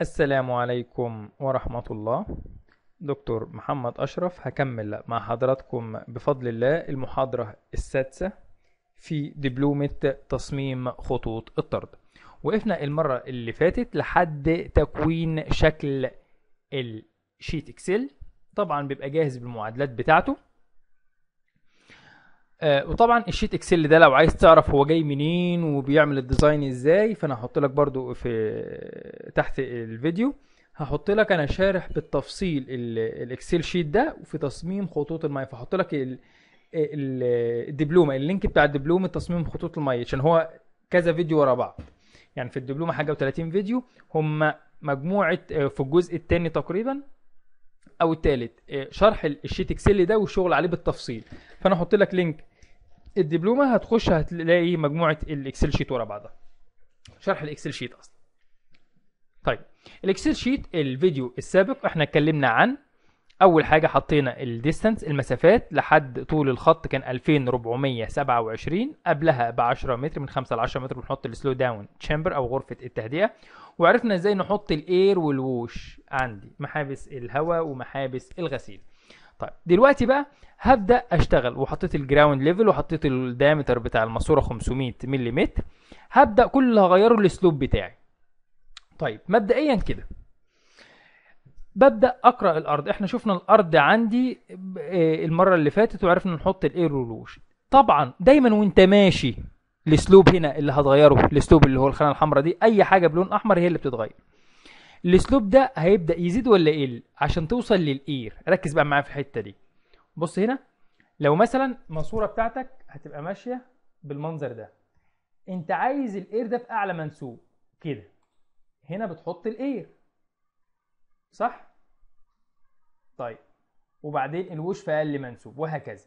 السلام عليكم ورحمة الله دكتور محمد أشرف هكمل مع حضراتكم بفضل الله المحاضرة السادسة في دبلومة تصميم خطوط الطرد وقفنا المرة اللي فاتت لحد تكوين شكل الشيت اكسل طبعا بيبقى جاهز بالمعادلات بتاعته آه، وطبعا الشيت اكسل ده لو عايز تعرف هو جاي منين وبيعمل الديزاين ازاي فانا هحط لك برضو في تحت الفيديو هحط لك انا شارح بالتفصيل الاكسل شيت ده وفي تصميم خطوط الميه فهحط لك الدبلومه اللينك بتاع الدبلومه تصميم خطوط الميه عشان هو كذا فيديو ورا بعض يعني في الدبلومه حاجه و30 فيديو هم مجموعه آه، في الجزء الثاني تقريبا او الثالث آه، شرح الشيت اكسل ده والشغل عليه بالتفصيل فانا احط لك لينك الدبلومه هتخش هتلاقي مجموعه الاكسل شيت ورا بعضها شرح الاكسل شيت اصلا طيب الاكسل شيت الفيديو السابق احنا اتكلمنا عن اول حاجه حطينا الديستانس المسافات لحد طول الخط كان 2427 قبلها ب 10 متر من 5 ل 10 متر بنحط السلو داون تشامبر او غرفه التهدئه وعرفنا ازاي نحط الاير والووش عندي محابس الهواء ومحابس الغسيل طيب دلوقتي بقى هبدا اشتغل وحطيت الجراوند ليفل وحطيت الدايمتر بتاع الماسوره 500 ملم هبدا كل اللي هغيره الاسلوب بتاعي طيب مبدئيا كده ببدا اقرا الارض احنا شفنا الارض عندي آه، المره اللي فاتت وعرفنا نحط الايرو روش طبعا دايما وانت ماشي الاسلوب هنا اللي هتغيره الاسلوب اللي هو الخانه الحمراء دي اي حاجه بلون احمر هي اللي بتتغير الاسلوب ده هيبدا يزيد ولا يقل عشان توصل للاير ركز بقى معايا في الحته دي بص هنا لو مثلا الماسوره بتاعتك هتبقى ماشيه بالمنظر ده انت عايز الاير ده في اعلى منسوب كده هنا بتحط الاير صح طيب وبعدين الوش في اقل منسوب وهكذا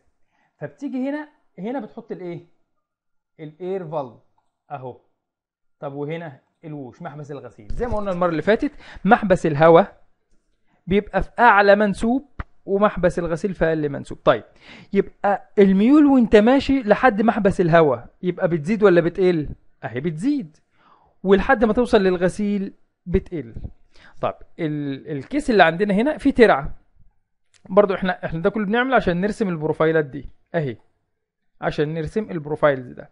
فبتيجي هنا هنا بتحط الايه الاير فالف اهو طب وهنا الوش محبس الغسيل زي ما قلنا المره اللي فاتت محبس الهواء بيبقى في اعلى منسوب ومحبس الغسيل في اقل منسوب طيب يبقى الميول وانت ماشي لحد محبس الهواء يبقى بتزيد ولا بتقل اهي بتزيد ولحد ما توصل للغسيل بتقل طب الكيس اللي عندنا هنا في ترعه برضو احنا احنا ده كله بنعمل عشان نرسم البروفايلات دي اهي عشان نرسم البروفايلز ده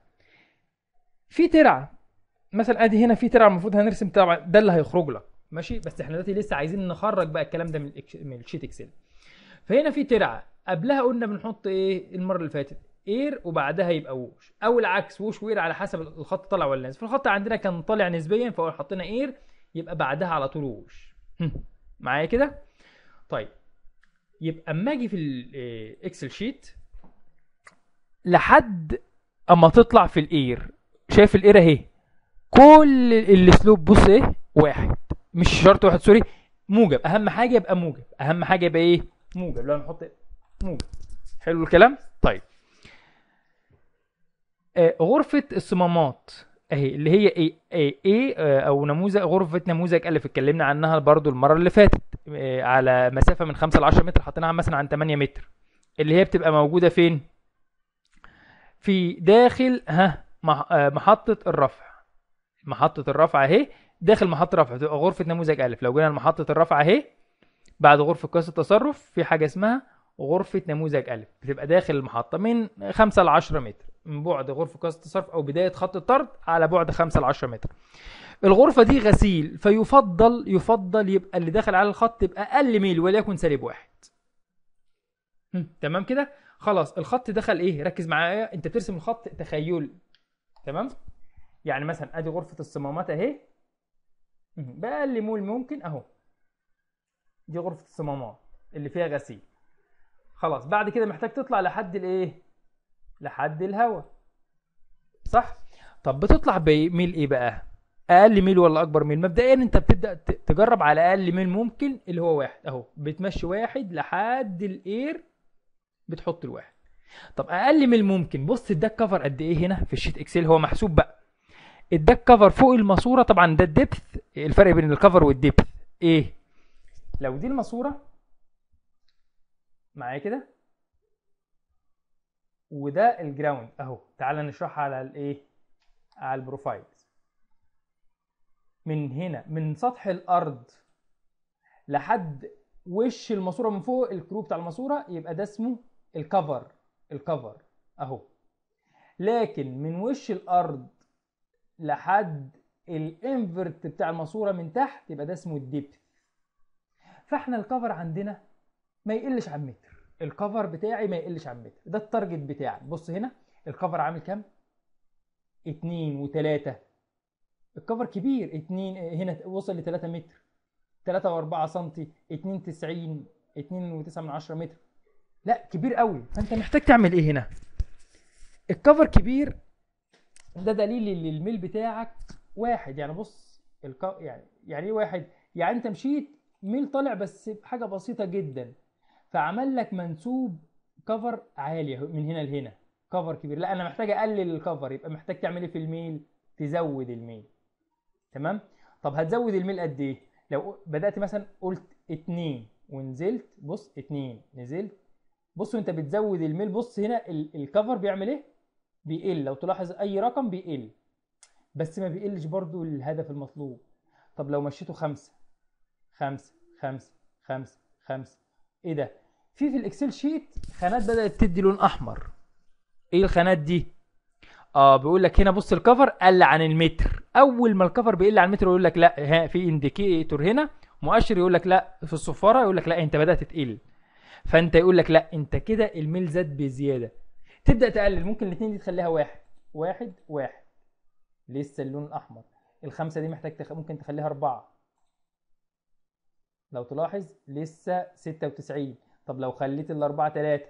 في ترعه مثلا ادي هنا في ترع المفروض هنرسم ترع ده اللي هيخرج لك ماشي بس احنا دلوقتي لسه عايزين نخرج بقى الكلام ده من من الشيت اكسل فهنا في ترعه قبلها قلنا بنحط ايه المره اللي فاتت اير وبعدها يبقى ووش او العكس ووش وير على حسب الخط طالع ولا نازل فالخط عندنا كان طالع نسبيا فاول حطينا اير يبقى بعدها على طول ووش معايا كده طيب يبقى اما اجي في الاكسل إيه شيت لحد اما تطلع في الاير شايف الاير اهي كل الاسلوب بص ايه واحد مش شرط واحد سوري موجب اهم حاجه يبقى موجب اهم حاجه يبقى ايه موجب لو نحط موجب حلو الكلام طيب آه غرفه الصمامات اهي اللي هي ايه ايه, إيه آه، او نموذج غرفه نموذج الف اتكلمنا عنها برضو المره اللي فاتت ايه على مسافه من 5 ل 10 متر حطيناها مثلا عن 8 متر اللي هي بتبقى موجوده فين في داخل ها آه، محطه الرفع محطه الرفع اهي داخل محطه رفع تبقى غرفه نموذج الف لو جينا لمحطه الرفع اهي بعد غرفه قياس التصرف في حاجه اسمها غرفه نموذج الف بتبقى داخل المحطه من 5 ل 10 متر من بعد غرفه قياس التصرف او بدايه خط الطرد على بعد 5 ل 10 متر الغرفه دي غسيل فيفضل يفضل يبقى اللي داخل على الخط يبقى اقل ميل وليكن سالب واحد تمام كده خلاص الخط دخل ايه ركز معايا انت بترسم الخط تخيل تمام يعني مثلا ادي غرفه الصمامات اهي باقل مول ممكن اهو دي غرفه الصمامات اللي فيها غسيل خلاص بعد كده محتاج تطلع لحد الايه لحد الهواء صح طب بتطلع بميل ايه بقى اقل ميل ولا اكبر ميل مبدئيا انت بتبدا تجرب على اقل ميل ممكن اللي هو واحد اهو بتمشي واحد لحد الاير بتحط الواحد طب اقل ميل ممكن بص اداك كفر قد ايه هنا في الشيت اكسل هو محسوب بقى اداك كفر فوق الماسوره طبعا ده الدبث الفرق بين الكفر والدبث ايه لو دي الماسوره معايا كده وده الجراوند اهو تعالى نشرحها على الايه على البروفايل من هنا من سطح الارض لحد وش الماسوره من فوق الكرو بتاع الماسوره يبقى ده اسمه الكفر الكفر اهو لكن من وش الارض لحد الانفرت بتاع الماسوره من تحت يبقى ده اسمه الديبث فاحنا الكفر عندنا ما يقلش عن متر الكفر بتاعي ما يقلش عن متر ده التارجت بتاعي بص هنا الكفر عامل كام اتنين وتلاتة الكفر كبير اتنين هنا وصل لتلاتة متر تلاتة واربعة سنتي اتنين تسعين اتنين وتسعة من عشرة متر لا كبير قوي فانت محتاج تعمل ايه هنا الكفر كبير ده دليل ان الميل بتاعك واحد يعني بص الك... يعني يعني ايه واحد؟ يعني انت مشيت ميل طالع بس بحاجه بسيطه جدا فعمل لك منسوب كفر عالي من هنا لهنا كفر كبير لا انا محتاج اقلل الكفر يبقى محتاج تعمل ايه في الميل؟ تزود الميل تمام؟ طب هتزود الميل قد ايه؟ لو بدات مثلا قلت اتنين ونزلت بص اتنين نزلت بص وانت بتزود الميل بص هنا الكفر بيعمل ايه؟ بيقل لو تلاحظ اي رقم بيقل بس ما بيقلش برضو الهدف المطلوب طب لو مشيته خمسة خمسة خمسة خمسة خمسة ايه ده في في الاكسل شيت خانات بدات تدي لون احمر ايه الخانات دي اه بيقول لك هنا بص الكفر قل عن المتر اول ما الكفر بيقل عن المتر يقول لك لا ها في انديكيتور هنا مؤشر يقول لك لا في الصفاره يقول لك لا انت بدات تقل فانت يقول لك لا انت كده الميل زاد بزياده تبدا تقلل ممكن الاثنين دي تخليها واحد واحد واحد لسه اللون الاحمر الخمسه دي محتاج تخ... ممكن تخليها اربعه لو تلاحظ لسه 96 طب لو خليت الاربعه ثلاثه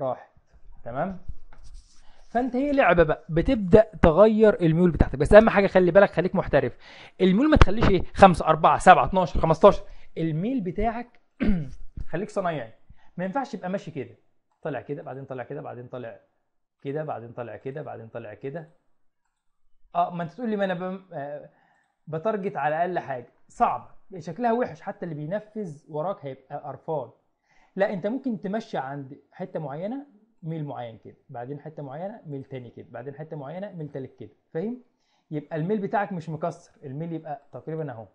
راحت تمام فانت هي لعبه بقى بتبدا تغير الميول بتاعتك بس اهم حاجه خلي بالك خليك محترف الميول ما تخليش ايه 5 4 7 12 15 الميل بتاعك خليك صنايعي ما ينفعش يبقى ماشي كده طلع كده بعدين طلع كده بعدين طلع كده بعدين طلع كده بعدين طلع كده اه ما انت تقول لي ما انا بترجت آه، بتارجت على اقل حاجه صعب شكلها وحش حتى اللي بينفذ وراك هيبقى قرفان لا انت ممكن تمشي عند حته معينه ميل معين كده بعدين حته معينه ميل تاني كده بعدين حته معينه ميل تالت كده فاهم يبقى الميل بتاعك مش مكسر الميل يبقى تقريبا اهو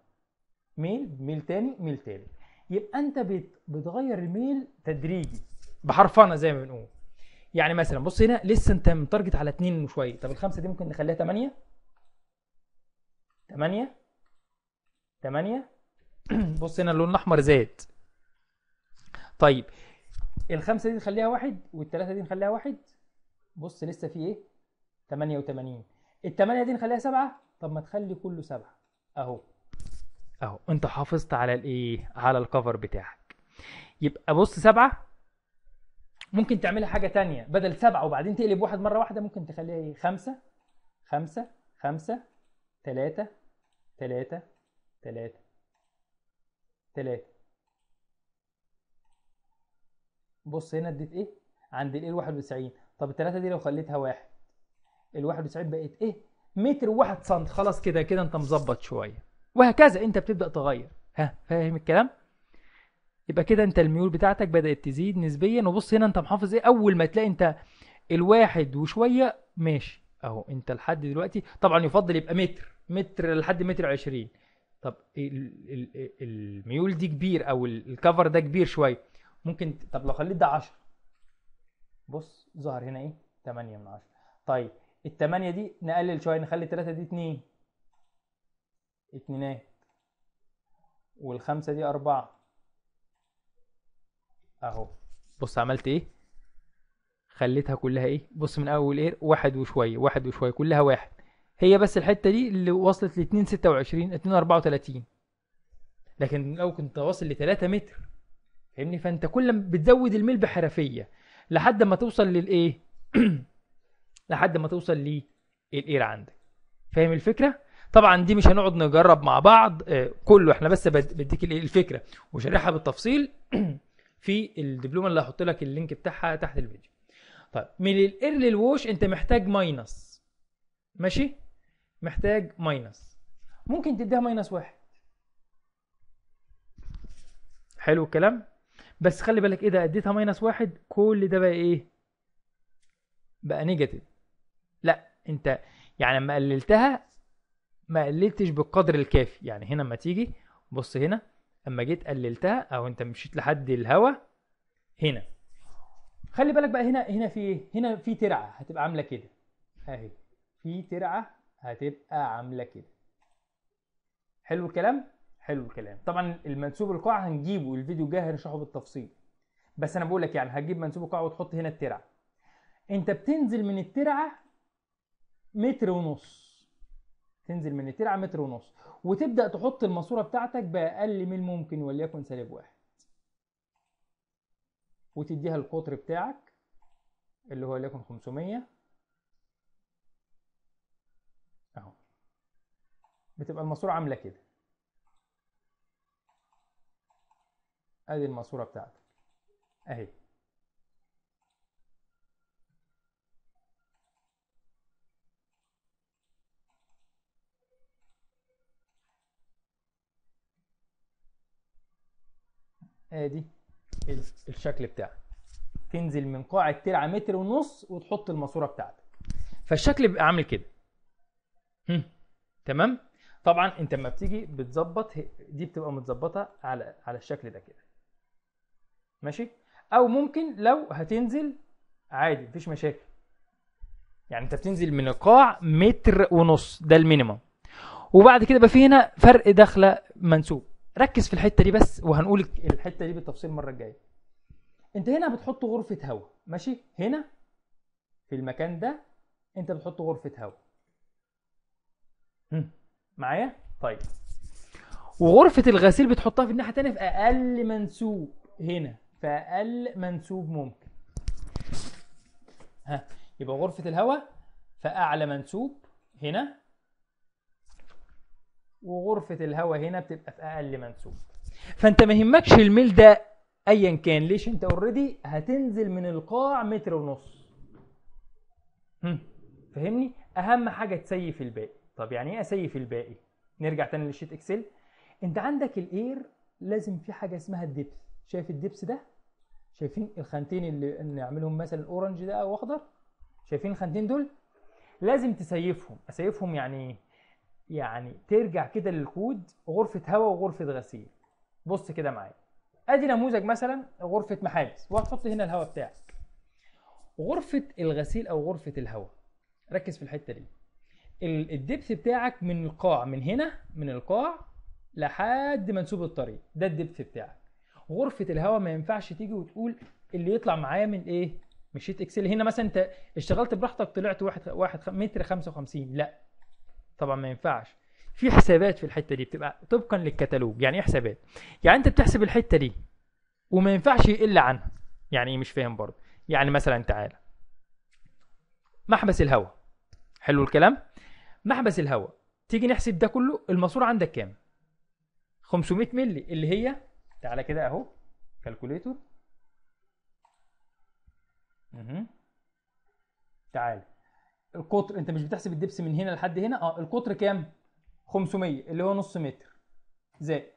ميل ميل تاني ميل تالت يبقى انت بتغير الميل تدريجي بحرفنه زي ما بنقول يعني مثلا بص هنا لسه انت متارجت على 2 وشويه طب الخمسه دي ممكن نخليها 8 8 8 بص هنا اللون الاحمر زاد طيب الخمسه دي نخليها واحد والثلاثه دي نخليها واحد بص لسه في ايه 88 الثمانيه دي نخليها سبعه طب ما تخلي كله سبعه اهو اهو انت حافظت على الايه على الكفر بتاعك يبقى بص سبعه ممكن تعملها حاجه تانية بدل سبعه وبعدين تقلب واحد مره واحده ممكن تخليها ايه خمسه خمسه خمسه تلاتة تلاتة تلاتة تلاتة بص هنا اديت ايه عند الايه 91 طب الثلاثه دي لو خليتها واحد ال 91 بقت ايه متر وواحد سنت خلاص كده كده انت مظبط شويه وهكذا انت بتبدا تغير ها فاهم الكلام يبقى كده انت الميول بتاعتك بدات تزيد نسبيا وبص هنا انت محافظ ايه اول ما تلاقي انت الواحد وشويه ماشي اهو انت لحد دلوقتي طبعا يفضل يبقى متر متر لحد متر 20 طب الميول دي كبير او الكفر ده كبير شويه ممكن طب لو خليت ده 10 بص ظهر هنا ايه 8 من 10 طيب ال 8 دي نقلل شويه نخلي 3 دي 2 اتنين. اتنينات والخمسه دي 4 اهو بص عملت ايه خليتها كلها ايه بص من اول ايه واحد وشويه واحد وشويه كلها واحد هي بس الحته دي اللي وصلت ل 2 26 2 34 لكن لو كنت واصل ل 3 متر فاهمني فانت كل ما بتزود الميل بحرفيه لحد ما توصل للايه لحد ما توصل للاير عندك فاهم الفكره طبعا دي مش هنقعد نجرب مع بعض آه، كله احنا بس بديك الفكره وشارحها بالتفصيل في الدبلومه اللي هحط لك اللينك بتاعها تحت الفيديو طيب من الايرلي الوش انت محتاج ماينس ماشي محتاج ماينس ممكن تديها ماينس واحد حلو الكلام بس خلي بالك ايه ده اديتها ماينس واحد كل ده بقى ايه بقى نيجاتيف لا انت يعني لما قللتها ما قللتش بالقدر الكافي يعني هنا لما تيجي بص هنا اما جيت قللتها او انت مشيت لحد الهوا هنا خلي بالك بقى هنا هنا في ايه هنا في ترعه هتبقى عامله كده اهي في ترعه هتبقى عامله كده حلو الكلام حلو الكلام طبعا المنسوب القاع هنجيبه الفيديو الجاي هنشرحه بالتفصيل بس انا بقول لك يعني هتجيب منسوب القاع وتحط هنا الترعه انت بتنزل من الترعه متر ونص تنزل من الترعه متر ونص وتبدا تحط الماسوره بتاعتك باقل من الممكن وليكن سالب واحد وتديها القطر بتاعك اللي هو ليكن 500 اهو بتبقى الماسوره عامله كده ادي الماسوره بتاعتك اهي ادي الشكل بتاعك تنزل من قاع الترعة متر ونص وتحط الماسورة بتاعتك فالشكل بيبقى عامل كده هم. تمام طبعا انت لما بتيجي بتظبط دي بتبقى متظبطه على على الشكل ده كده ماشي او ممكن لو هتنزل عادي مفيش مشاكل يعني انت بتنزل من القاع متر ونص ده المينيمم وبعد كده بقى في هنا فرق دخله منسوب ركز في الحته دي بس وهنقول الحته دي بالتفصيل المره الجايه انت هنا بتحط غرفه هواء ماشي هنا في المكان ده انت بتحط غرفه هواء معايا طيب وغرفه الغسيل بتحطها في الناحيه الثانيه في اقل منسوب هنا في اقل منسوب ممكن ها يبقى غرفه الهواء في اعلى منسوب هنا وغرفة الهواء هنا بتبقى في أقل منسوب فأنت ما يهمكش الميل ده أيا كان ليش أنت أوريدي هتنزل من القاع متر ونص فهمني أهم حاجة تسيف الباقي طب يعني إيه أسيف الباقي نرجع تاني للشيت إكسل أنت عندك الإير لازم في حاجة اسمها الدبس شايف الدبس ده شايفين الخانتين اللي نعملهم مثلا اورنج ده او اخضر شايفين الخانتين دول لازم تسيفهم اسيفهم يعني ايه يعني ترجع كده للكود غرفه هواء وغرفه غسيل بص كده معايا ادي نموذج مثلا غرفه محابس وهتحط هنا الهواء بتاعك غرفه الغسيل او غرفه الهواء ركز في الحته دي الدبث بتاعك من القاع من هنا من القاع لحد منسوب الطريق ده الدبث بتاعك غرفه الهواء ما ينفعش تيجي وتقول اللي يطلع معايا من ايه مشيت اكسل هنا مثلا انت اشتغلت براحتك طلعت واحد واحد متر 55 لا طبعا ما ينفعش في حسابات في الحته دي بتبقى طبقا للكتالوج يعني ايه حسابات يعني انت بتحسب الحته دي وما ينفعش يقل عنها يعني ايه مش فاهم برضه يعني مثلا تعالى محبس الهواء حلو الكلام محبس الهواء تيجي نحسب ده كله الماسوره عندك كام 500 مللي اللي هي تعالى كده اهو كالكوليتور تعالى القطر انت مش بتحسب الدبس من هنا لحد هنا اه القطر كام 500 اللي هو نص متر زائد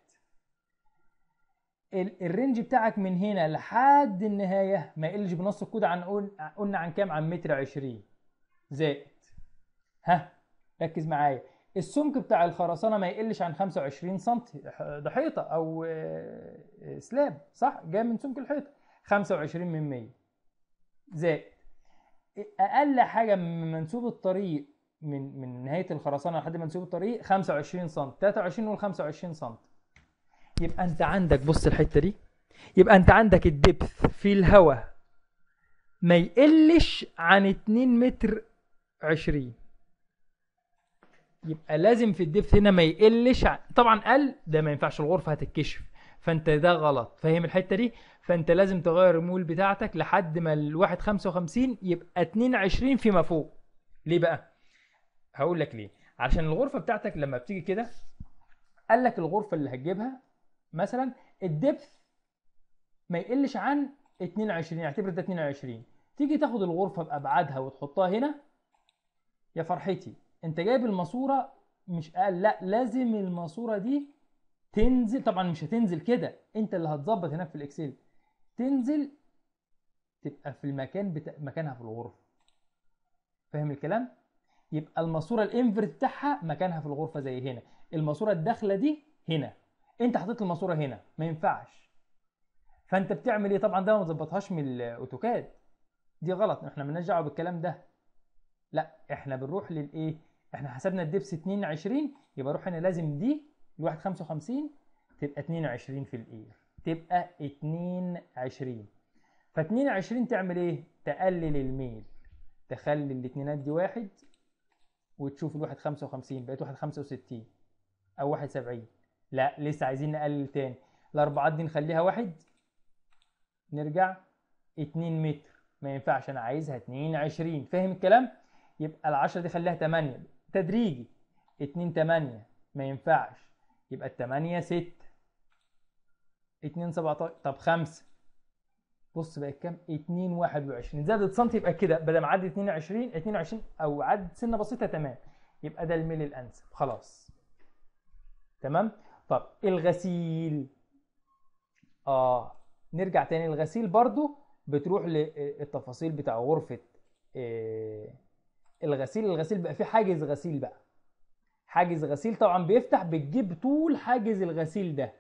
الرينج بتاعك من هنا لحد النهايه ما يقلش بنص الكود عن قلنا عن كام عن متر 20 زائد ها ركز معايا السمك بتاع الخرسانه ما يقلش عن 25 سم ده حيطه او آه، آه، سلاب صح جاي من سمك الحيطه 25 من 100 زائد اقل حاجه من منسوب الطريق من من نهايه الخرسانه لحد منسوب الطريق 25 سم 23 وال 25 سم يبقى انت عندك بص الحته دي يبقى انت عندك الدبث في الهواء ما يقلش عن 2 متر 20 يبقى لازم في الدبث هنا ما يقلش طبعا قل ده ما ينفعش الغرفه هتتكشف فانت ده غلط فاهم الحته دي فانت لازم تغير المول بتاعتك لحد ما الواحد 55 يبقى 22 فيما فوق ليه بقى هقول لك ليه عشان الغرفه بتاعتك لما بتيجي كده قال لك الغرفه اللي هتجيبها مثلا الدبث ما يقلش عن 22 اعتبر ده 22 تيجي تاخد الغرفه بابعادها وتحطها هنا يا فرحتي انت جايب الماسوره مش قال لا لازم الماسوره دي تنزل طبعا مش هتنزل كده انت اللي هتظبط هناك في الاكسل تنزل تبقى في المكان بتا... مكانها في الغرفه فاهم الكلام يبقى الماسوره الانفرت بتاعها مكانها في الغرفه زي هنا الماسوره الداخله دي هنا انت حطيت الماسوره هنا ما ينفعش فانت بتعمل ايه طبعا ده ما تظبطهاش من الاوتوكاد دي غلط احنا مالناش دعوه بالكلام ده لا احنا بنروح للايه احنا حسبنا الدبس 22 يبقى روح هنا لازم دي الواحد خمسة وخمسين تبقى اتنين وعشرين في الايه تبقى اتنين عشرين فاتنين وعشرين تعمل ايه تقلل الميل تخلي الاتنينات دي واحد وتشوف الواحد خمسة وخمسين بقيت واحد خمسة وستين او واحد سبعين لا لسه عايزين نقلل تاني الاربعات دي نخليها واحد نرجع اتنين متر ما ينفعش انا عايزها اتنين عشرين فاهم الكلام يبقى العشرة دي خليها تمانية تدريجي اتنين تمانية ما ينفعش يبقى التمانية ست اتنين سبعة طب خمسة بص بقت كام؟ اتنين واحد وعشرين زادت سنتي يبقى كده بدل ما عدت اتنين وعشرين اتنين وعشرين أو عد سنة بسيطة تمام يبقى ده الميل الأنسب خلاص تمام؟ طب الغسيل اه نرجع تاني الغسيل برضو بتروح للتفاصيل بتاع غرفة آه الغسيل الغسيل بقى فيه حاجز غسيل بقى حاجز غسيل طبعا بيفتح بتجيب طول حاجز الغسيل ده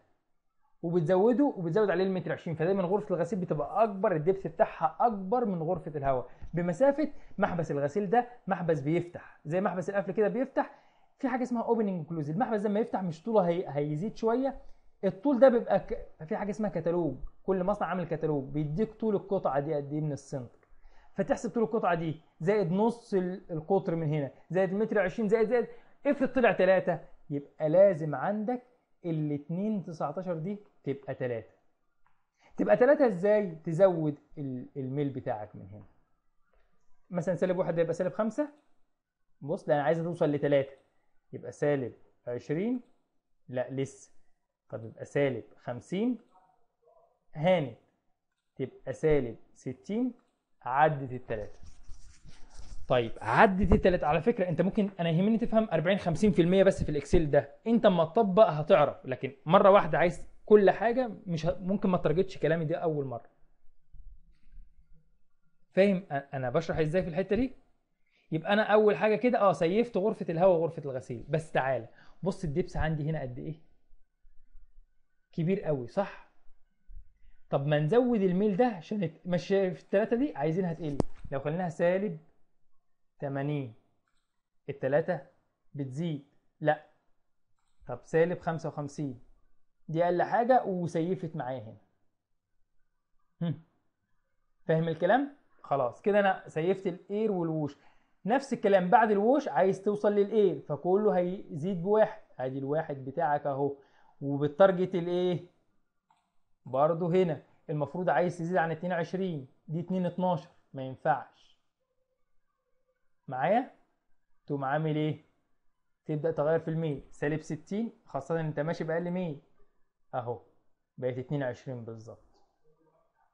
وبتزوده وبتزود عليه المتر 20 فدايما غرفه الغسيل بتبقى اكبر الدبس بتاعها اكبر من غرفه الهواء بمسافه محبس الغسيل ده محبس بيفتح زي محبس القفل كده بيفتح في حاجه اسمها اوبننج كلوز المحبس لما يفتح مش طوله هي... هيزيد شويه الطول ده بيبقى ك... في حاجه اسمها كتالوج كل مصنع عامل كتالوج بيديك طول القطعه دي قد ايه من السنتر فتحسب طول القطعه دي زائد نص القطر من هنا زائد المتر 20 زائد زائد افرض طلع 3 يبقى لازم عندك ال 2 19 دي تبقى 3 تبقى 3 ازاي تزود الميل بتاعك من هنا مثلا سالب واحد يبقى سالب خمسة بص ده انا اوصل توصل لتلاتة يبقى سالب عشرين لا لسه طب يبقى سالب خمسين هانت تبقى سالب ستين عدت التلاتة طيب عدت التلاتة على فكره انت ممكن انا يهمني تفهم 40 50% بس في الاكسل ده انت اما تطبق هتعرف لكن مره واحده عايز كل حاجه مش ممكن ما ترجتش كلامي ده اول مره فاهم انا بشرح ازاي في الحته دي يبقى انا اول حاجه كده اه سيفت غرفه الهواء وغرفه الغسيل بس تعالى بص الدبس عندي هنا قد ايه كبير قوي صح طب ما نزود الميل ده عشان مش في الثلاثه دي عايزينها تقل لو خليناها سالب 80 التلاتة بتزيد لا طب سالب 55 دي أقل حاجة وسيفت معايا هنا فاهم الكلام؟ خلاص كده أنا سيفت الإير والووش نفس الكلام بعد الووش عايز توصل للإير فكله هيزيد بواحد أدي الواحد بتاعك أهو وبالتارجت الإيه؟ برضه هنا المفروض عايز تزيد عن 22 دي 2 12 ما ينفعش معايا تقوم عامل ايه تبدا تغير في الميل سالب 60 خاصه ان انت ماشي باقل ميل اهو بقت 22 بالظبط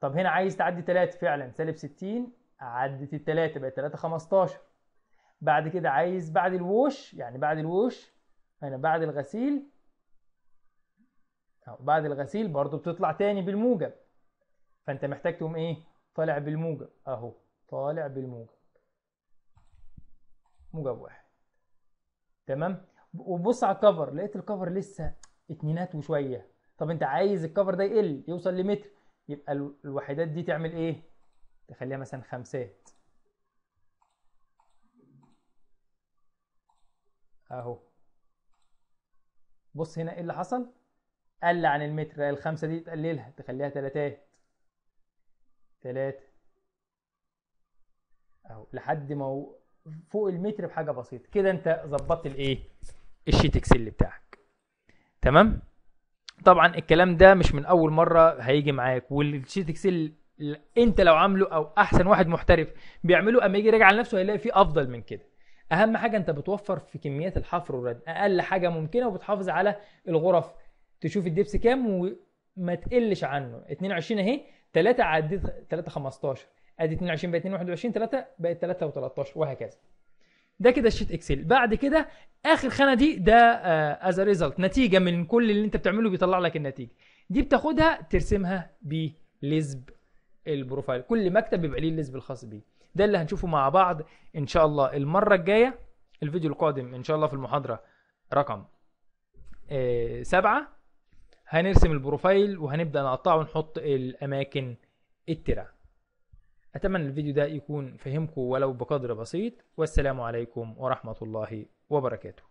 طب هنا عايز تعدي 3 فعلا سالب 60 عدت ال 3 بقت 3 15 بعد كده عايز بعد الوش يعني بعد الوش هنا بعد الغسيل أو بعد الغسيل برضو بتطلع تاني بالموجب فانت محتاج تقوم ايه طالع بالموجب اهو طالع بالموجب موجب واحد تمام وبص على الكفر لقيت الكفر لسه اتنينات وشويه طب انت عايز الكفر ده يقل يوصل لمتر يبقى الوحدات دي تعمل ايه تخليها مثلا خمسات اهو بص هنا ايه اللي حصل قل عن المتر الخمسه دي تقللها تخليها تلاتات تلاتة اهو لحد ما فوق المتر بحاجه بسيطه كده انت ظبطت الايه الشيت اكسل بتاعك تمام طبعا الكلام ده مش من اول مره هيجي معاك والشيت اكسل انت لو عامله او احسن واحد محترف بيعمله اما يجي يراجع على نفسه هيلاقي فيه افضل من كده اهم حاجه انت بتوفر في كميات الحفر والرد اقل حاجه ممكنه وبتحافظ على الغرف تشوف الدبس كام وما تقلش عنه 22 اهي 3 عديت 3 15 ادي 22 بقت 22 3 بقت 3 و13 وهكذا ده كده الشيت اكسل بعد كده اخر خانه دي ده از آه، ريزلت نتيجه من كل اللي انت بتعمله بيطلع لك النتيجه دي بتاخدها ترسمها بليزب البروفايل كل مكتب بيبقى ليه الليزب الخاص بيه ده اللي هنشوفه مع بعض ان شاء الله المره الجايه الفيديو القادم ان شاء الله في المحاضره رقم آه سبعة هنرسم البروفايل وهنبدا نقطعه ونحط الاماكن الترع أتمنى الفيديو ده يكون فهمكم ولو بقدر بسيط والسلام عليكم ورحمة الله وبركاته